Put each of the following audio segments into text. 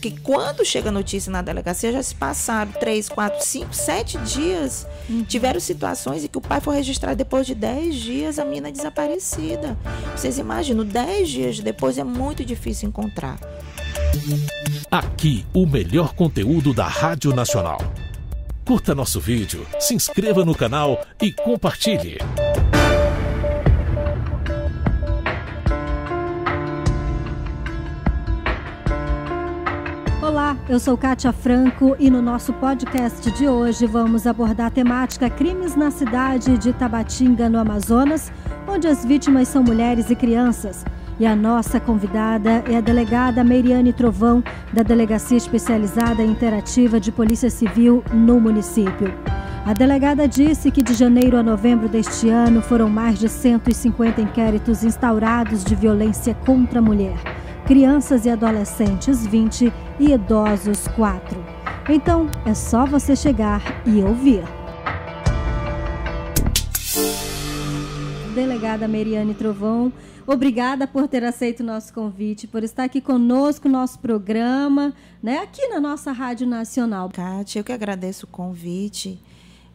que quando chega a notícia na delegacia, já se passaram três, quatro, cinco, sete dias. Uhum. Tiveram situações em que o pai foi registrado depois de dez dias a mina é desaparecida. Vocês imaginam, dez dias depois é muito difícil encontrar. Aqui, o melhor conteúdo da Rádio Nacional. Curta nosso vídeo, se inscreva no canal e compartilhe. Eu sou Kátia Franco e no nosso podcast de hoje vamos abordar a temática crimes na cidade de Tabatinga, no Amazonas, onde as vítimas são mulheres e crianças. E a nossa convidada é a delegada Meiriane Trovão, da Delegacia Especializada Interativa de Polícia Civil no município. A delegada disse que de janeiro a novembro deste ano foram mais de 150 inquéritos instaurados de violência contra a mulher crianças e adolescentes 20 e idosos 4. Então é só você chegar e ouvir. Delegada Meriane Trovão, obrigada por ter aceito o nosso convite, por estar aqui conosco no nosso programa, né, aqui na nossa Rádio Nacional. Kátia, eu que agradeço o convite.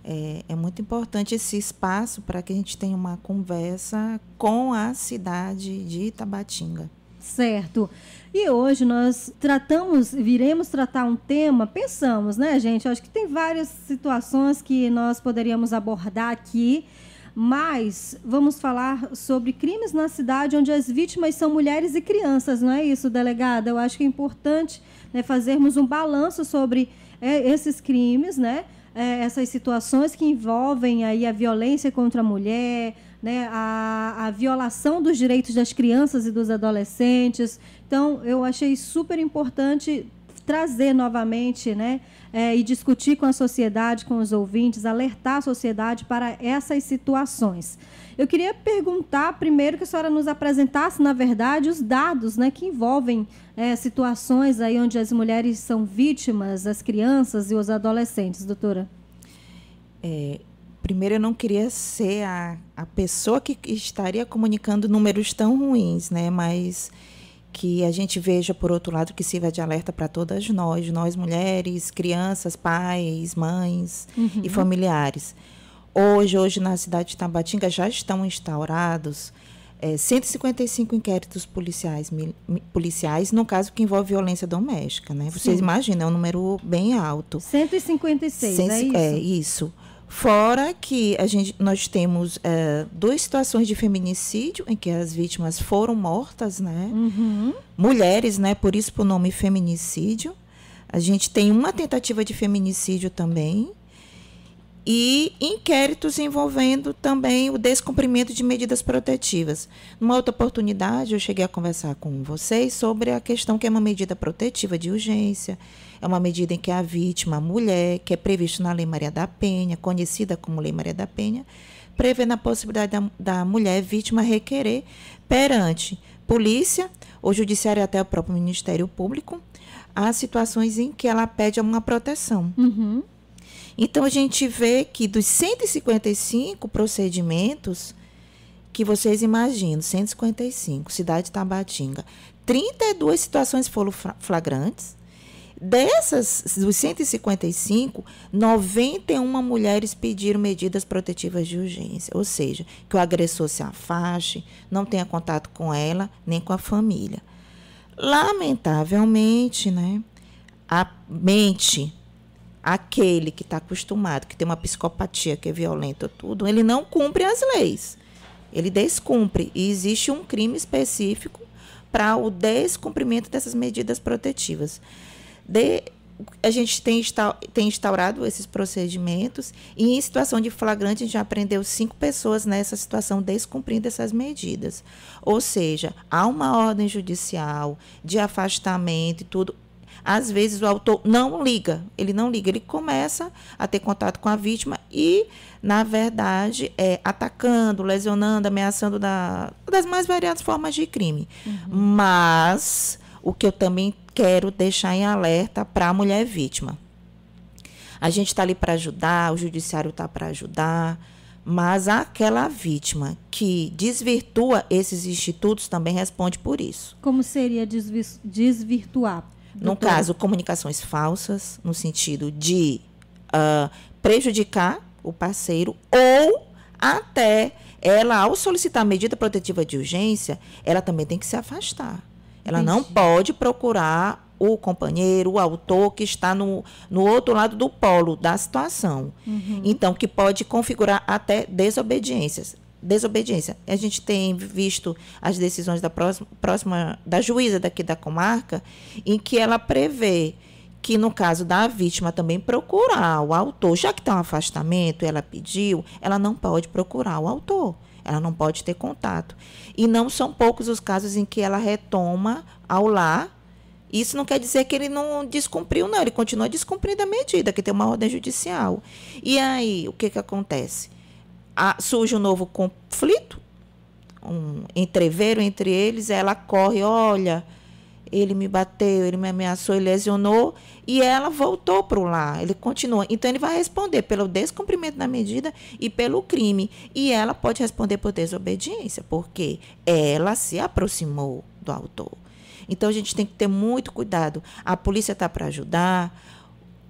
É, é muito importante esse espaço para que a gente tenha uma conversa com a cidade de Itabatinga. Certo. E hoje nós tratamos, viremos tratar um tema, pensamos, né, gente? acho que tem várias situações que nós poderíamos abordar aqui, mas vamos falar sobre crimes na cidade onde as vítimas são mulheres e crianças, não é isso, delegada? Eu acho que é importante né, fazermos um balanço sobre é, esses crimes, né? É, essas situações que envolvem aí a violência contra a mulher, né, a, a violação dos direitos das crianças e dos adolescentes. Então, eu achei super importante trazer novamente né, é, e discutir com a sociedade, com os ouvintes, alertar a sociedade para essas situações. Eu queria perguntar primeiro que a senhora nos apresentasse, na verdade, os dados né, que envolvem é, situações aí onde as mulheres são vítimas, as crianças e os adolescentes, doutora. É, primeiro eu não queria ser a, a pessoa que estaria comunicando números tão ruins, né? Mas que a gente veja, por outro lado, que sirva de alerta para todas nós, nós mulheres, crianças, pais, mães uhum. e familiares. Hoje, hoje na cidade de Tabatinga já estão instaurados é, eh, 155 inquéritos policiais, policiais, no caso que envolve violência doméstica, né? Vocês imaginam, é um número bem alto. 156, Cento, é isso? É, isso. Fora que a gente, nós temos é, duas situações de feminicídio em que as vítimas foram mortas, né? Uhum. Mulheres, né? Por isso o nome feminicídio. A gente tem uma tentativa de feminicídio também. E inquéritos envolvendo também o descumprimento de medidas protetivas. Numa outra oportunidade, eu cheguei a conversar com vocês sobre a questão que é uma medida protetiva de urgência, é uma medida em que a vítima, a mulher, que é previsto na Lei Maria da Penha, conhecida como Lei Maria da Penha, prevê na possibilidade da, da mulher vítima requerer perante polícia ou judiciário até o próprio Ministério Público as situações em que ela pede uma proteção. Uhum. Então a gente vê que dos 155 procedimentos que vocês imaginam, 155, cidade de Tabatinga, 32 situações foram flagrantes, Dessas, dos 155, 91 mulheres pediram medidas protetivas de urgência, ou seja, que o agressor se afaste, não tenha contato com ela nem com a família. Lamentavelmente, né, a mente, aquele que está acostumado, que tem uma psicopatia, que é violenta, tudo, ele não cumpre as leis. Ele descumpre. E existe um crime específico para o descumprimento dessas medidas protetivas de a gente tem, tem instaurado esses procedimentos e em situação de flagrante a gente já prendeu cinco pessoas nessa situação descumprindo essas medidas. Ou seja, há uma ordem judicial de afastamento e tudo. Às vezes o autor não liga, ele não liga, ele começa a ter contato com a vítima e, na verdade, é atacando, lesionando, ameaçando da, das mais variadas formas de crime. Uhum. Mas o que eu também quero deixar em alerta para a mulher vítima. A gente está ali para ajudar, o judiciário está para ajudar, mas aquela vítima que desvirtua esses institutos também responde por isso. Como seria desvirtuar? Doutora? No caso, comunicações falsas, no sentido de uh, prejudicar o parceiro ou até ela, ao solicitar medida protetiva de urgência, ela também tem que se afastar. Ela Entendi. não pode procurar o companheiro, o autor que está no, no outro lado do polo da situação. Uhum. Então, que pode configurar até desobediências. Desobediência. A gente tem visto as decisões da próxima, próxima da juíza daqui da comarca, em que ela prevê que no caso da vítima também procurar o autor, já que está um afastamento, ela pediu, ela não pode procurar o autor. Ela não pode ter contato. E não são poucos os casos em que ela retoma ao lar. Isso não quer dizer que ele não descumpriu, não. Ele continua descumprindo a medida, que tem uma ordem judicial. E aí, o que, que acontece? Ah, surge um novo conflito, um entreveiro entre eles. Ela corre, olha ele me bateu, ele me ameaçou, ele lesionou, e ela voltou para o lar. Ele continua. Então, ele vai responder pelo descumprimento da medida e pelo crime. E ela pode responder por desobediência, porque ela se aproximou do autor. Então, a gente tem que ter muito cuidado. A polícia está para ajudar,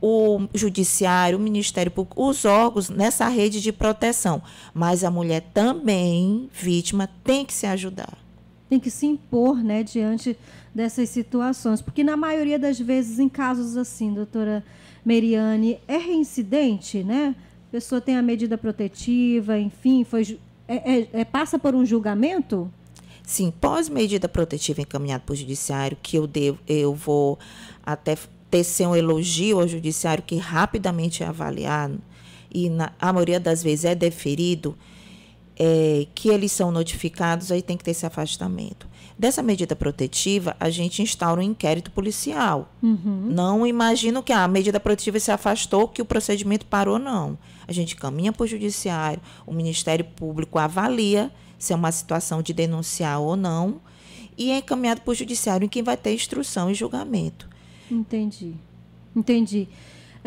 o judiciário, o Ministério Público, os órgãos nessa rede de proteção. Mas a mulher também, vítima, tem que se ajudar tem que se impor né, diante dessas situações. Porque, na maioria das vezes, em casos assim, doutora Meriane, é reincidente, né? A pessoa tem a medida protetiva, enfim, foi, é, é, é, passa por um julgamento? Sim, pós-medida protetiva encaminhada para o judiciário, que eu, devo, eu vou até tecer um elogio ao judiciário, que rapidamente é avaliado, e na, a maioria das vezes é deferido, é, que eles são notificados, aí tem que ter esse afastamento. Dessa medida protetiva, a gente instaura um inquérito policial. Uhum. Não imagino que a medida protetiva se afastou, que o procedimento parou, não. A gente caminha para o judiciário, o Ministério Público avalia se é uma situação de denunciar ou não, e é encaminhado para o judiciário, em quem vai ter instrução e julgamento. Entendi. Entendi.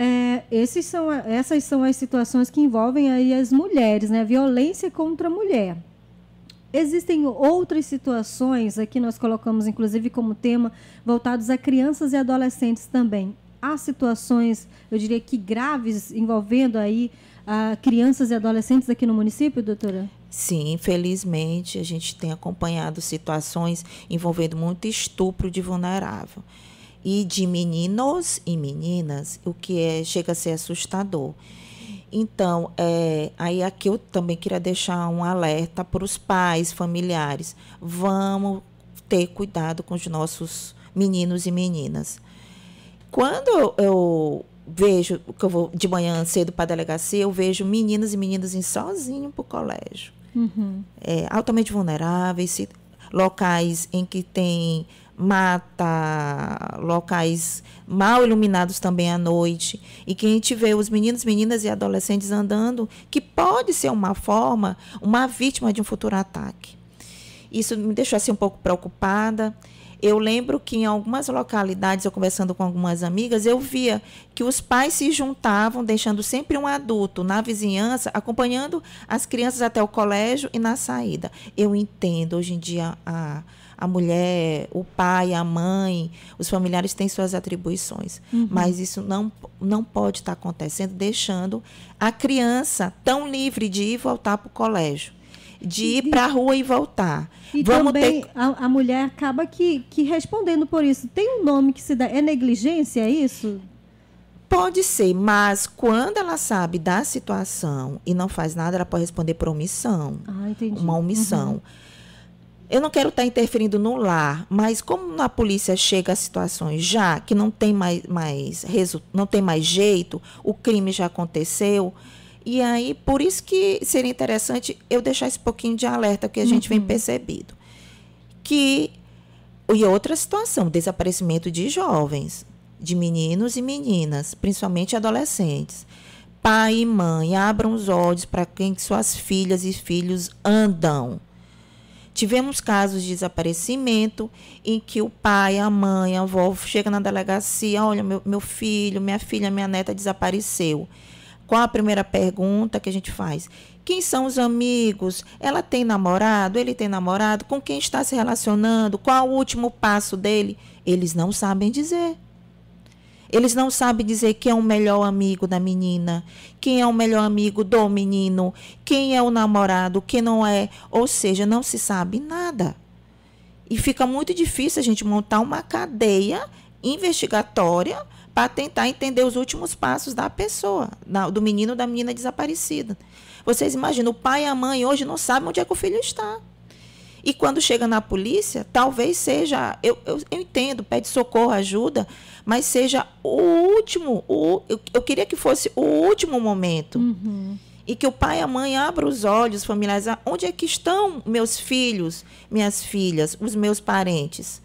É, esses são, essas são as situações que envolvem aí as mulheres, né? Violência contra a mulher. Existem outras situações, aqui nós colocamos inclusive como tema, voltados a crianças e adolescentes também. Há situações, eu diria que graves, envolvendo aí a ah, crianças e adolescentes aqui no município, doutora? Sim, infelizmente a gente tem acompanhado situações envolvendo muito estupro de vulnerável e de meninos e meninas, o que é, chega a ser assustador. Então, é, aí aqui eu também queria deixar um alerta para os pais, familiares. Vamos ter cuidado com os nossos meninos e meninas. Quando eu vejo que eu vou de manhã cedo para a delegacia, eu vejo meninos e meninas em sozinhos para o colégio. Uhum. É, altamente vulneráveis, locais em que tem mata, locais mal iluminados também à noite, e que a gente vê os meninos, meninas e adolescentes andando, que pode ser uma forma, uma vítima de um futuro ataque. Isso me deixou assim um pouco preocupada. Eu lembro que em algumas localidades, eu conversando com algumas amigas, eu via que os pais se juntavam, deixando sempre um adulto na vizinhança, acompanhando as crianças até o colégio e na saída. Eu entendo hoje em dia a a mulher, o pai, a mãe, os familiares têm suas atribuições. Uhum. Mas isso não, não pode estar tá acontecendo, deixando a criança tão livre de ir voltar para o colégio de ir para a rua e voltar. E Vamos também ter... a, a, mulher acaba que, que respondendo por isso. Tem um nome que se dá. É negligência, é isso? Pode ser, mas quando ela sabe da situação e não faz nada, ela pode responder por omissão. Ah, entendi. Uma omissão. Uhum eu não quero estar tá interferindo no lar, mas como a polícia chega a situações já que não tem mais, mais não tem mais jeito, o crime já aconteceu, e aí por isso que seria interessante eu deixar esse pouquinho de alerta que a uhum. gente vem uhum. percebido, que e outra situação, desaparecimento de jovens, de meninos e meninas, principalmente adolescentes. Pai e mãe, abram os olhos para quem suas filhas e filhos andam Tivemos casos de desaparecimento em que o pai, a mãe, a avó chega na delegacia, olha, meu, meu filho, minha filha, minha neta desapareceu. Qual a primeira pergunta que a gente faz? Quem são os amigos? Ela tem namorado? Ele tem namorado? Com quem está se relacionando? Qual o último passo dele? Eles não sabem dizer. Eles não sabem dizer quem é o melhor amigo da menina, quem é o melhor amigo do menino, quem é o namorado, quem não é. Ou seja, não se sabe nada. E fica muito difícil a gente montar uma cadeia investigatória para tentar entender os últimos passos da pessoa, do menino ou da menina desaparecida. Vocês imaginam, o pai e a mãe hoje não sabem onde é que o filho está. E quando chega na polícia, talvez seja, eu, eu, eu entendo, pede socorro, ajuda, mas seja o último, o, eu, eu queria que fosse o último momento. Uhum. E que o pai e a mãe abram os olhos familiares, ah, onde é que estão meus filhos, minhas filhas, os meus parentes?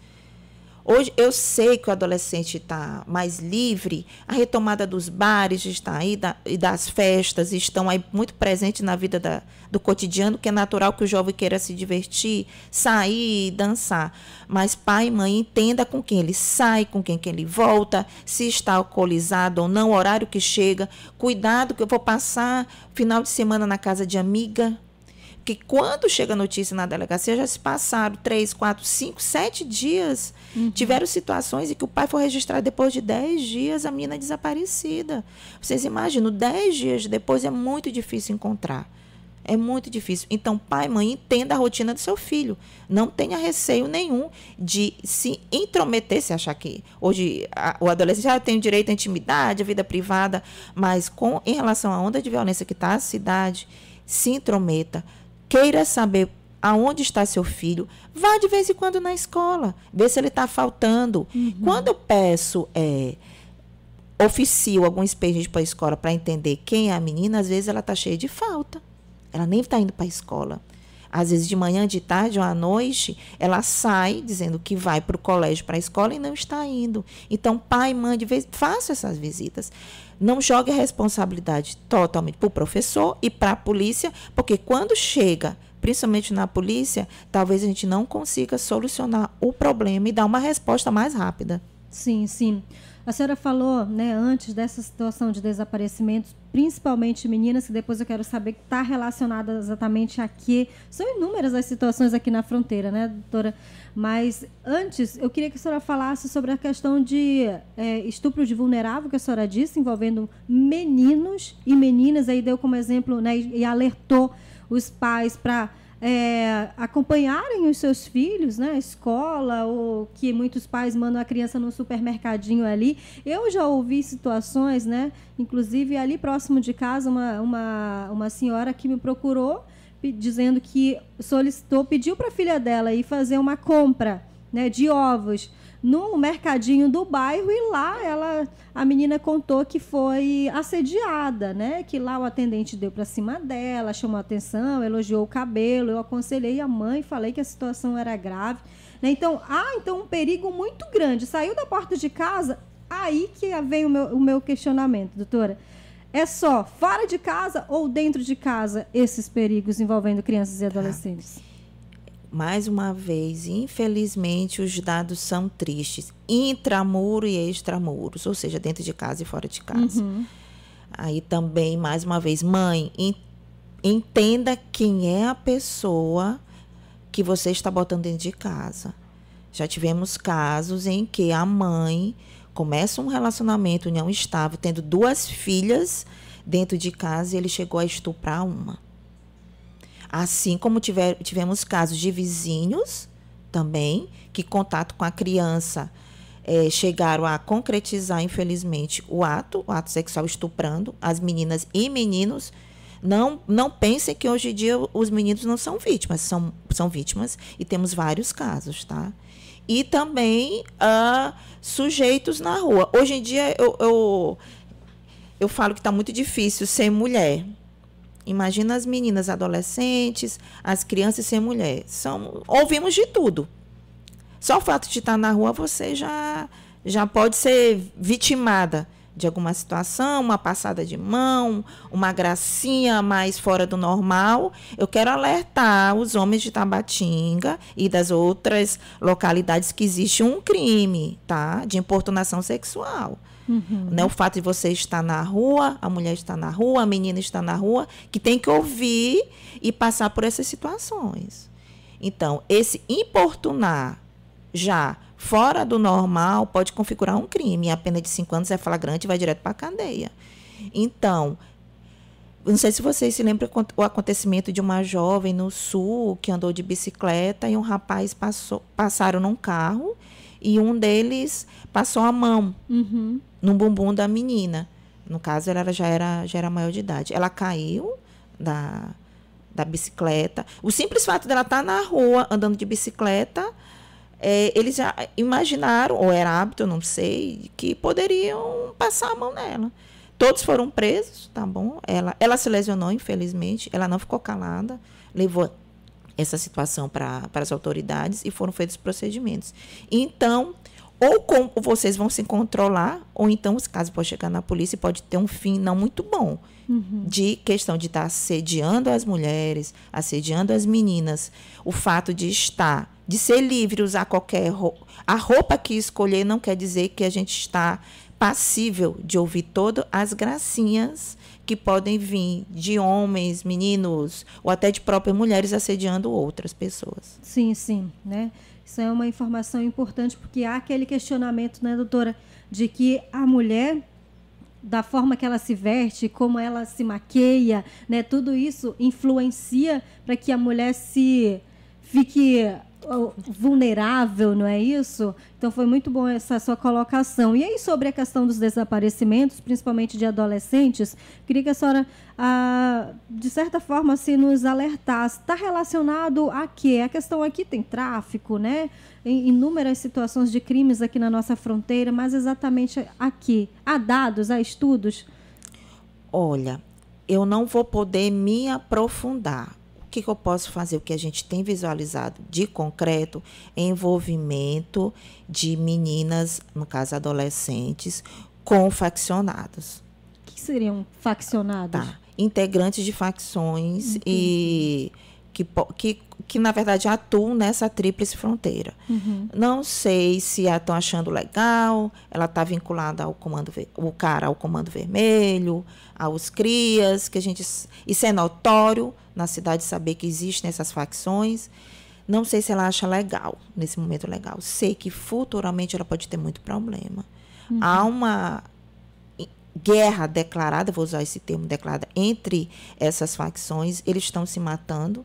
Hoje eu sei que o adolescente está mais livre, a retomada dos bares está aí da, e das festas estão aí muito presente na vida da, do cotidiano, que é natural que o jovem queira se divertir, sair, dançar. Mas pai e mãe entenda com quem ele sai, com quem que ele volta, se está alcoolizado ou não, o horário que chega. Cuidado que eu vou passar final de semana na casa de amiga, que quando chega a notícia na delegacia, já se passaram três, quatro, cinco, sete dias. Uhum. Tiveram situações em que o pai foi registrar depois de dez dias a menina é desaparecida. Vocês imaginam, dez dias depois é muito difícil encontrar. É muito difícil. Então, pai, mãe, entenda a rotina do seu filho. Não tenha receio nenhum de se intrometer, se achar que hoje a, o adolescente já tem tem direito à intimidade, à vida privada, mas com em relação à onda de violência que está na cidade, se intrometa queira saber aonde está seu filho, vá de vez em quando na escola, vê se ele está faltando. Uhum. Quando eu peço, é, oficio algum expediente para a escola para entender quem é a menina, às vezes ela está cheia de falta. Ela nem está indo para a escola às vezes de manhã, de tarde ou à noite, ela sai dizendo que vai para o colégio, para a escola e não está indo. Então, pai, mãe, de vez, faça essas visitas. Não jogue a responsabilidade totalmente para o professor e para a polícia, porque quando chega, principalmente na polícia, talvez a gente não consiga solucionar o problema e dar uma resposta mais rápida. Sim, sim. A senhora falou, né, antes dessa situação de desaparecimentos, principalmente meninas, que depois eu quero saber que está relacionada exatamente a quê. São inúmeras as situações aqui na fronteira, né, doutora? Mas antes, eu queria que a senhora falasse sobre a questão de é, estupro de vulnerável que a senhora disse, envolvendo meninos e meninas, aí deu como exemplo, né, e alertou os pais para é, acompanharem os seus filhos na né, escola, ou que muitos pais mandam a criança num supermercadinho ali. Eu já ouvi situações, né? Inclusive ali próximo de casa, uma, uma, uma senhora que me procurou dizendo que solicitou, pediu para a filha dela ir fazer uma compra né, de ovos no mercadinho do bairro e lá ela a menina contou que foi assediada, né? Que lá o atendente deu para cima dela, chamou atenção, elogiou o cabelo, eu aconselhei a mãe, falei que a situação era grave. Né? Então, há então um perigo muito grande. Saiu da porta de casa, aí que vem o meu, o meu questionamento, doutora. É só fora de casa ou dentro de casa esses perigos envolvendo crianças e tá. adolescentes? Mais uma vez, infelizmente, os dados são tristes. Intramuro e extramuros, ou seja, dentro de casa e fora de casa. Uhum. Aí também, mais uma vez, mãe, entenda quem é a pessoa que você está botando dentro de casa. Já tivemos casos em que a mãe começa um relacionamento, união estável, tendo duas filhas dentro de casa e ele chegou a estuprar uma. Assim como tiver, tivemos casos de vizinhos também, que contato com a criança é, chegaram a concretizar, infelizmente, o ato, o ato sexual estuprando as meninas e meninos. Não, não pensem que hoje em dia os meninos não são vítimas, são, são vítimas e temos vários casos, tá? E também uh, sujeitos na rua. Hoje em dia eu, eu, eu falo que está muito difícil ser mulher, Imagina as meninas adolescentes, as crianças sem mulher. São, ouvimos de tudo. Só o fato de estar na rua você já já pode ser vitimada de alguma situação, uma passada de mão, uma gracinha mais fora do normal, eu quero alertar os homens de Tabatinga e das outras localidades que existe um crime, tá? De importunação sexual. Uhum. Né? O fato de você estar na rua, a mulher está na rua, a menina está na rua, que tem que ouvir e passar por essas situações. Então, esse importunar já fora do normal pode configurar um crime. A pena de cinco anos é flagrante e vai direto para a cadeia. Então, não sei se vocês se lembram o acontecimento de uma jovem no sul que andou de bicicleta e um rapaz passou, passaram num carro e um deles passou a mão uhum. no bumbum da menina. No caso, ela já era, já era maior de idade. Ela caiu da, da bicicleta. O simples fato dela estar tá na rua andando de bicicleta é, eles já imaginaram, ou era hábito, não sei, que poderiam passar a mão nela. Todos foram presos, tá bom? Ela, ela se lesionou, infelizmente, ela não ficou calada, levou essa situação para as autoridades e foram feitos procedimentos. Então, ou com, vocês vão se controlar, ou então esse caso pode chegar na polícia e pode ter um fim não muito bom. Uhum. De questão de estar tá assediando as mulheres, assediando as meninas. O fato de estar, de ser livre, usar qualquer roupa. A roupa que escolher não quer dizer que a gente está passível de ouvir todas as gracinhas que podem vir de homens, meninos, ou até de próprias mulheres assediando outras pessoas. Sim, sim, né? Isso é uma informação importante porque há aquele questionamento, né, doutora, de que a mulher da forma que ela se veste, como ela se maqueia, né? Tudo isso influencia para que a mulher se fique vulnerável, não é isso? Então foi muito bom essa sua colocação. E aí sobre a questão dos desaparecimentos, principalmente de adolescentes, queria que a senhora, ah, de certa forma, assim nos alertasse. Está relacionado a quê? A questão aqui tem tráfico, né? Em inúmeras situações de crimes aqui na nossa fronteira, mas exatamente aqui. Há dados, há estudos? Olha, eu não vou poder me aprofundar, que, que eu posso fazer? O que a gente tem visualizado de concreto é envolvimento de meninas, no caso adolescentes, com faccionados. O que seriam faccionados? Tá. Integrantes de facções e que, que, que na verdade atuam nessa tríplice fronteira. Uhum. Não sei se estão achando legal, ela está vinculada ao comando o cara ao comando vermelho, aos crias, que a gente isso é notório na cidade saber que existem essas facções. Não sei se ela acha legal nesse momento legal. Sei que futuramente ela pode ter muito problema. Uhum. Há uma guerra declarada, vou usar esse termo declarada entre essas facções, eles estão se matando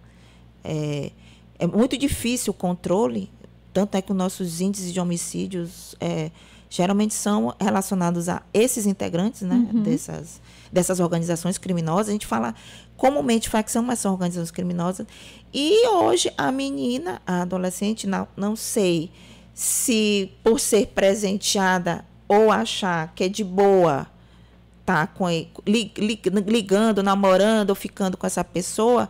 é, é muito difícil o controle, tanto é que os nossos índices de homicídios é, geralmente são relacionados a esses integrantes né, uhum. dessas, dessas organizações criminosas. A gente fala comumente facção, mas são organizações criminosas. E hoje a menina, a adolescente, não, não sei se por ser presenteada ou achar que é de boa tá com ligando, namorando ou ficando com essa pessoa,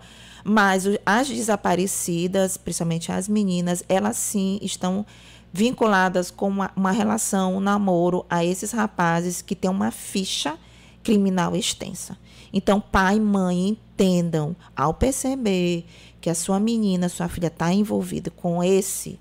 mas as desaparecidas, principalmente as meninas, elas sim estão vinculadas com uma, uma relação, um namoro a esses rapazes que têm uma ficha criminal extensa. Então, pai e mãe entendam, ao perceber que a sua menina, sua filha está envolvida com esse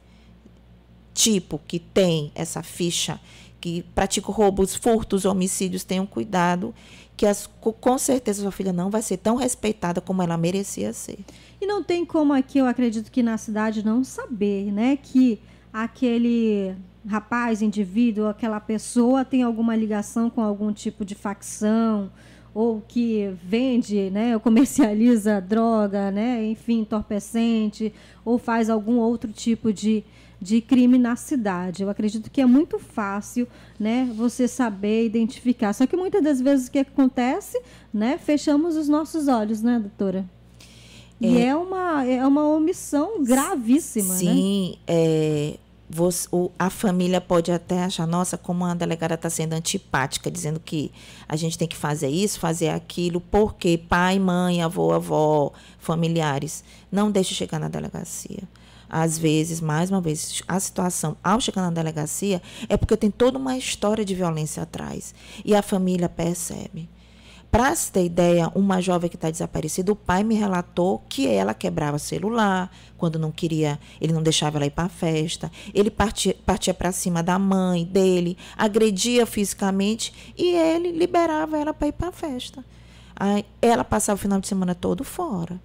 tipo que tem essa ficha que praticam roubos, furtos, homicídios, tenham cuidado, que as, com certeza sua filha não vai ser tão respeitada como ela merecia ser. E não tem como aqui, eu acredito que na cidade não saber, né, que aquele rapaz, indivíduo, aquela pessoa tem alguma ligação com algum tipo de facção ou que vende, né, ou comercializa droga, né, enfim, entorpecente, ou faz algum outro tipo de de crime na cidade. Eu acredito que é muito fácil, né, você saber identificar. Só que muitas das vezes o que acontece, né, fechamos os nossos olhos, né, doutora? É, e é uma, é uma omissão gravíssima, né? sim, né? é, você, o, a família pode até achar, nossa, como a delegada está sendo antipática, dizendo que a gente tem que fazer isso, fazer aquilo, porque pai, mãe, avô, avó, familiares, não deixe chegar na delegacia às vezes, mais uma vez, a situação ao chegar na delegacia é porque tem toda uma história de violência atrás. E a família percebe. Para se ter ideia, uma jovem que está desaparecida, o pai me relatou que ela quebrava celular quando não queria, ele não deixava ela ir para a festa, ele partia para cima da mãe dele, agredia fisicamente e ele liberava ela para ir para a festa. Aí, ela passava o final de semana todo fora.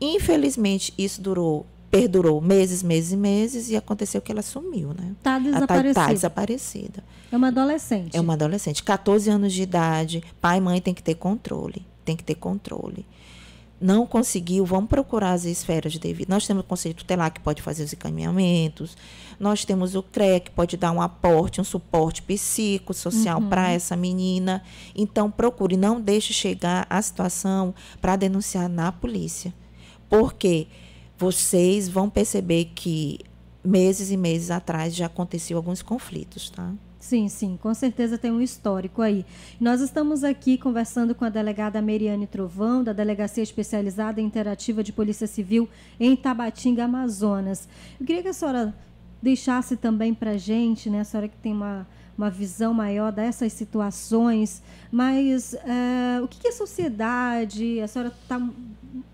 Infelizmente, isso durou perdurou meses, meses e meses e aconteceu que ela sumiu, né? Tá, tá desaparecida. Tá, tá desaparecida. É uma adolescente. É uma adolescente, 14 anos de idade. Pai e mãe tem que ter controle, tem que ter controle. Não conseguiu, vamos procurar as esferas de devido. Nós temos o Conselho Tutelar que pode fazer os encaminhamentos. Nós temos o CRE que pode dar um aporte, um suporte psicossocial uhum. para essa menina. Então procure, não deixe chegar a situação para denunciar na polícia. Porque quê? vocês vão perceber que meses e meses atrás já aconteceu alguns conflitos, tá? Sim, sim, com certeza tem um histórico aí. Nós estamos aqui conversando com a delegada Meriane Trovão, da Delegacia Especializada e Interativa de Polícia Civil em Tabatinga, Amazonas. Eu queria que a senhora deixasse também para a gente, né, a senhora que tem uma uma visão maior dessas situações. Mas é, o que, que a sociedade, a senhora está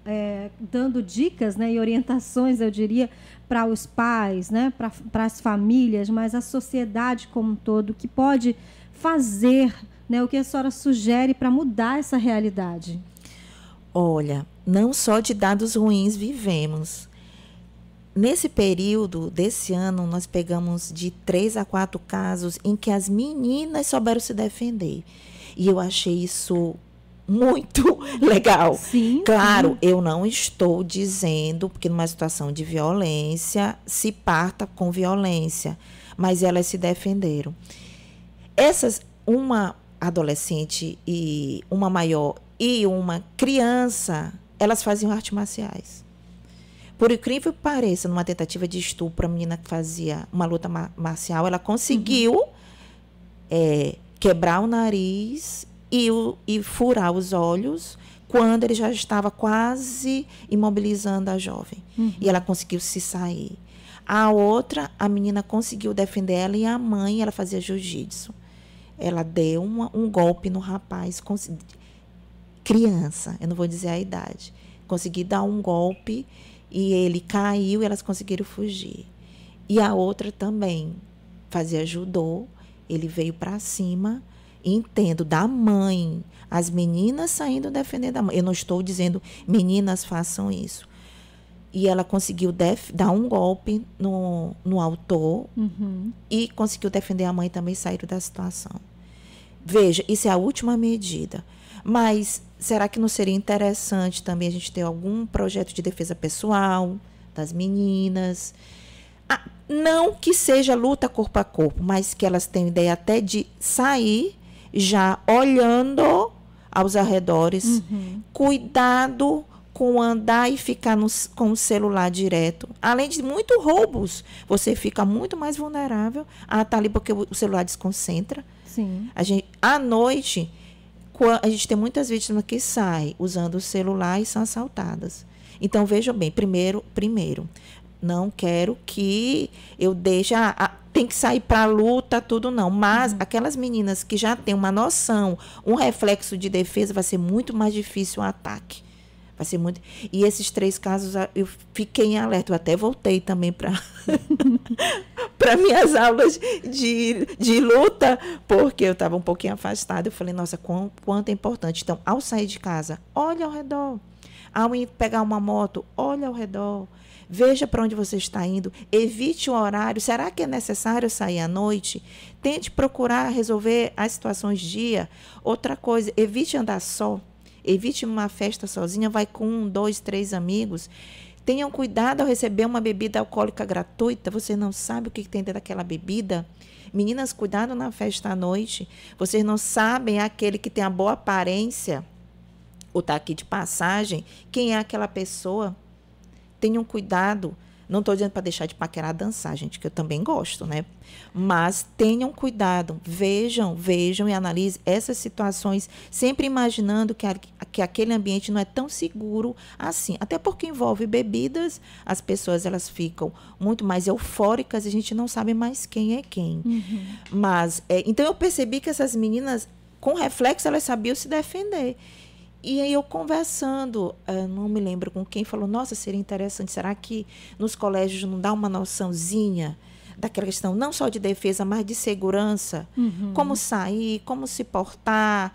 é, dando dicas né, e orientações, eu diria, para os pais, né, para as famílias, mas a sociedade como um todo, que pode fazer, né, o que a senhora sugere para mudar essa realidade? Olha, não só de dados ruins vivemos. Nesse período desse ano, nós pegamos de três a quatro casos em que as meninas souberam se defender. E eu achei isso muito legal. Sim, claro, sim. eu não estou dizendo, porque numa situação de violência, se parta com violência, mas elas se defenderam. Essas, uma adolescente e uma maior e uma criança, elas faziam artes marciais. Por incrível que pareça, numa tentativa de estupro, a menina que fazia uma luta ma marcial, ela conseguiu uhum. é, quebrar o nariz e, o, e furar os olhos quando ele já estava quase imobilizando a jovem. Uhum. E ela conseguiu se sair. A outra, a menina conseguiu defender ela e a mãe, ela fazia jiu-jitsu. Ela deu uma, um golpe no rapaz, criança, eu não vou dizer a idade. Consegui dar um golpe e ele caiu e elas conseguiram fugir. E a outra também fazia judô, ele veio para cima, entendo da mãe, as meninas saindo defendendo a mãe. Eu não estou dizendo meninas façam isso. E ela conseguiu dar um golpe no, no autor uhum. e conseguiu defender a mãe também sair da situação. Veja, isso é a última medida. Mas será que não seria interessante também a gente ter algum projeto de defesa pessoal das meninas? Ah, não que seja luta corpo a corpo, mas que elas tenham ideia até de sair já olhando aos arredores, uhum. cuidado com andar e ficar no, com o celular direto. Além de muitos roubos, você fica muito mais vulnerável a estar tá ali porque o celular desconcentra. Sim. A gente, à noite, a gente tem muitas vítimas que saem usando o celular e são assaltadas. Então, vejam bem, primeiro, primeiro, não quero que eu deixe. Ah, ah, tem que sair para a luta, tudo não. Mas uhum. aquelas meninas que já têm uma noção, um reflexo de defesa, vai ser muito mais difícil o um ataque. Vai ser muito. E esses três casos eu fiquei em alerta, eu até voltei também para para minhas aulas de, de luta, porque eu estava um pouquinho afastada. Eu falei, nossa, quão, quanto é importante. Então, ao sair de casa, olha ao redor. Ao ir pegar uma moto, olha ao redor. Veja para onde você está indo, evite o horário. Será que é necessário sair à noite? Tente procurar resolver as situações dia. Outra coisa, evite andar só. Evite uma festa sozinha, vai com um, dois, três amigos. Tenham cuidado ao receber uma bebida alcoólica gratuita. Você não sabe o que tem dentro daquela bebida. Meninas, cuidado na festa à noite. Vocês não sabem aquele que tem a boa aparência ou está aqui de passagem. Quem é aquela pessoa? Tenham cuidado. Não estou dizendo para deixar de paquerar dançar, gente, que eu também gosto, né? Mas tenham cuidado, vejam, vejam e analisem essas situações, sempre imaginando que, a, que aquele ambiente não é tão seguro assim. Até porque envolve bebidas, as pessoas elas ficam muito mais eufóricas, a gente não sabe mais quem é quem. Uhum. Mas, é, então eu percebi que essas meninas, com reflexo, elas sabiam se defender. E aí eu conversando, eh, não me lembro com quem, falou, nossa, seria interessante, será que nos colégios não dá uma noçãozinha daquela questão não só de defesa, mas de segurança? Uhum. Como sair, como se portar,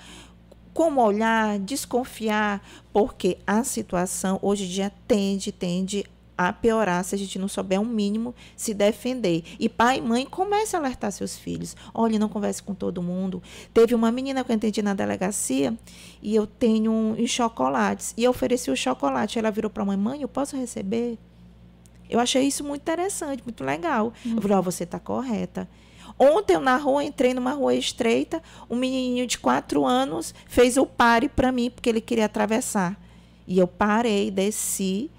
como olhar, desconfiar, porque a situação hoje em dia tende, tende a piorar se a gente não souber um mínimo se defender. E pai e mãe, comece a alertar seus filhos. Olha, não converse com todo mundo. Teve uma menina que eu entendi na delegacia e eu tenho um, chocolates. E eu ofereci o chocolate. Ela virou para a mãe: mãe, eu posso receber? Eu achei isso muito interessante, muito legal. Uhum. Eu falei: oh, você está correta. Ontem eu na rua entrei numa rua estreita, um menininho de quatro anos fez o pare para mim porque ele queria atravessar. E eu parei, desci,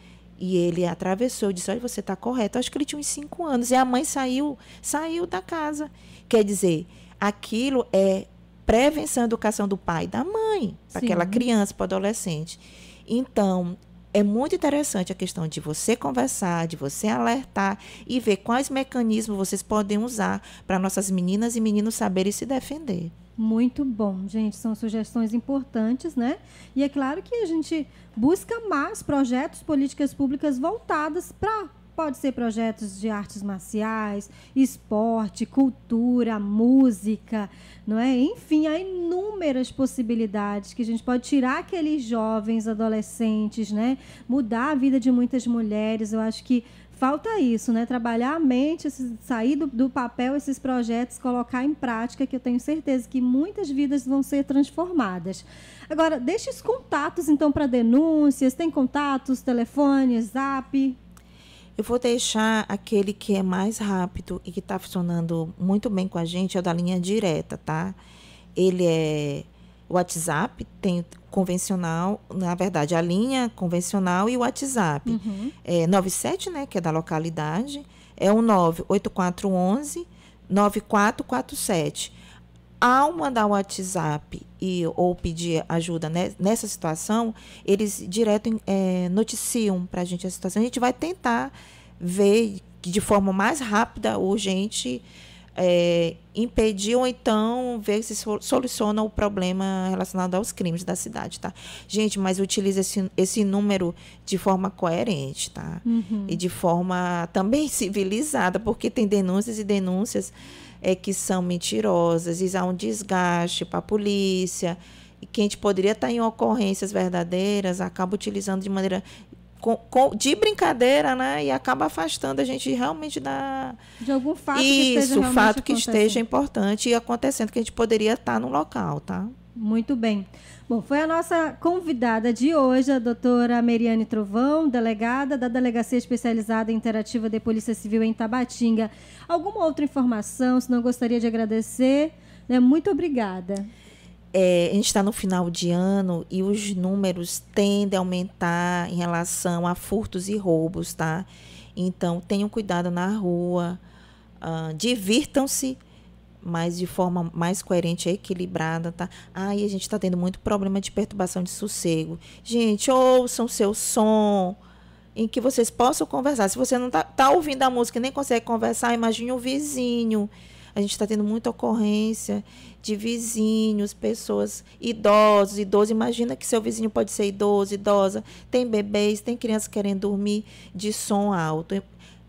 e ele atravessou e disse: Olha, você está correto. Acho que ele tinha uns cinco anos. E a mãe saiu, saiu da casa. Quer dizer, aquilo é prevenção, educação do pai e da mãe, para aquela criança, para o adolescente. Então, é muito interessante a questão de você conversar, de você alertar e ver quais mecanismos vocês podem usar para nossas meninas e meninos saberem se defender. Muito bom, gente. São sugestões importantes, né? E é claro que a gente busca mais projetos, políticas públicas voltadas para. Pode ser projetos de artes marciais, esporte, cultura, música, não é? Enfim, há inúmeras possibilidades que a gente pode tirar aqueles jovens, adolescentes, né? Mudar a vida de muitas mulheres. Eu acho que falta isso, né? Trabalhar a mente, sair do, do, papel esses projetos, colocar em prática, que eu tenho certeza que muitas vidas vão ser transformadas. Agora, deixe os contatos, então, para denúncias. Tem contatos, telefone, zap? Eu vou deixar aquele que é mais rápido e que está funcionando muito bem com a gente, é o da linha direta, tá? Ele é WhatsApp, tem convencional, na verdade, a linha convencional e o WhatsApp. Uhum. É 97, né, que é da localidade, é o 98411 9447. Ao mandar o WhatsApp e, ou pedir ajuda né, nessa situação, eles direto é, noticiam para a gente a situação. A gente vai tentar ver de forma mais rápida, urgente, é, impedir ou então ver se soluciona o problema relacionado aos crimes da cidade, tá? Gente, mas utilize esse, esse número de forma coerente, tá? Uhum. E de forma também civilizada, porque tem denúncias e denúncias é, que são mentirosas, e há um desgaste para a polícia, e quem poderia estar tá em ocorrências verdadeiras acaba utilizando de maneira com, com, de brincadeira, né? E acaba afastando a gente realmente da. De algum fato Isso, que esteja Isso, fato que esteja importante e acontecendo, que a gente poderia estar tá no local, tá? Muito bem. Bom, foi a nossa convidada de hoje, a doutora Meriane Trovão, delegada da Delegacia Especializada Interativa de Polícia Civil em Tabatinga. Alguma outra informação, se não gostaria de agradecer? Né? Muito obrigada é, a gente está no final de ano e os números tendem a aumentar em relação a furtos e roubos, tá? Então, tenham cuidado na rua, uh, divirtam-se, mas de forma mais coerente e equilibrada, tá? Aí ah, a gente está tendo muito problema de perturbação de sossego. Gente, ouçam seu som em que vocês possam conversar. Se você não está tá ouvindo a música e nem consegue conversar, imagine o vizinho a gente está tendo muita ocorrência de vizinhos, pessoas idosos, idosos. Imagina que seu vizinho pode ser idoso, idosa, tem bebês, tem crianças querendo dormir de som alto.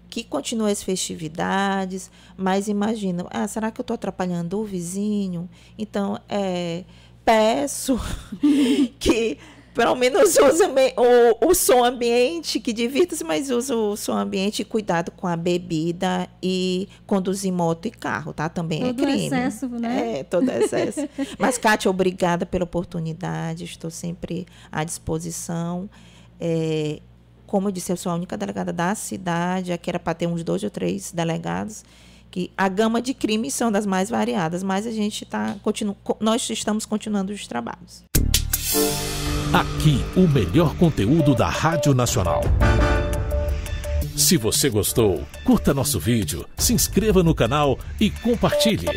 Que continua as festividades, mas imagina, ah, será que eu estou atrapalhando o vizinho? Então, é, peço que pelo menos usa o, o som ambiente, que divirta-se, mas usa o som ambiente, cuidado com a bebida e conduzir moto e carro, tá? Também é todo é crime. Todo excesso, né? É, todo excesso. mas, Kátia, obrigada pela oportunidade, estou sempre à disposição. É, como eu disse, eu sou a única delegada da cidade, aqui era para ter uns dois ou três delegados, que a gama de crimes são das mais variadas, mas a gente está, nós estamos continuando os trabalhos. Aqui, o melhor conteúdo da Rádio Nacional. Se você gostou, curta nosso vídeo, se inscreva no canal e compartilhe.